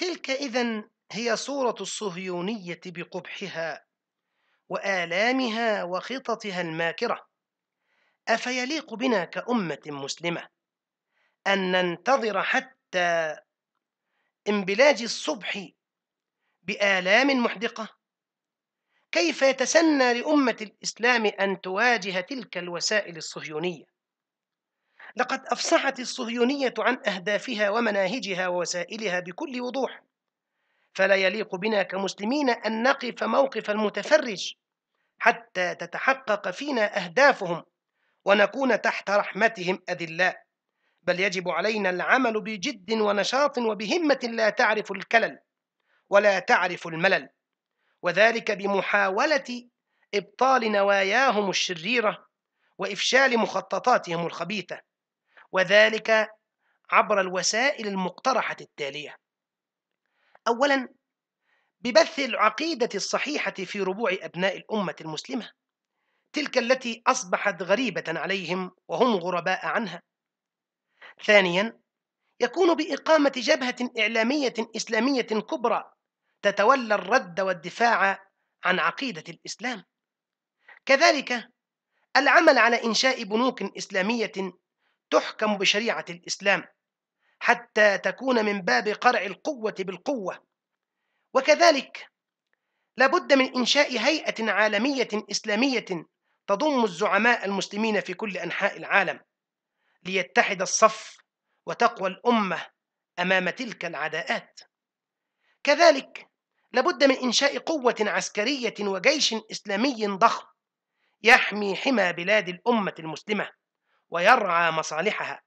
تلك إذا هي صورة الصهيونية بقبحها وآلامها وخططها الماكرة أفيليق بنا كأمة مسلمة أن ننتظر حتى انبلاج الصبح بآلام محدقة كيف يتسنى لأمة الإسلام أن تواجه تلك الوسائل الصهيونية لقد أفصحت الصهيونية عن أهدافها ومناهجها ووسائلها بكل وضوح فلا يليق بنا كمسلمين أن نقف موقف المتفرج حتى تتحقق فينا أهدافهم ونكون تحت رحمتهم أذلاء بل يجب علينا العمل بجد ونشاط وبهمة لا تعرف الكلل ولا تعرف الملل وذلك بمحاولة إبطال نواياهم الشريرة وإفشال مخططاتهم الخبيثة وذلك عبر الوسائل المقترحة التالية أولا ببث العقيدة الصحيحة في ربوع أبناء الأمة المسلمة تلك التي أصبحت غريبة عليهم وهم غرباء عنها ثانيا يكون بإقامة جبهة إعلامية إسلامية كبرى تتولى الرد والدفاع عن عقيدة الإسلام كذلك العمل على إنشاء بنوك إسلامية تحكم بشريعة الإسلام حتى تكون من باب قرع القوة بالقوة وكذلك لابد من إنشاء هيئة عالمية إسلامية تضم الزعماء المسلمين في كل أنحاء العالم ليتحد الصف وتقوى الأمة أمام تلك العداءات كذلك لابد من إنشاء قوة عسكرية وجيش إسلامي ضخم يحمي حمى بلاد الأمة المسلمة ويرعى مصالحها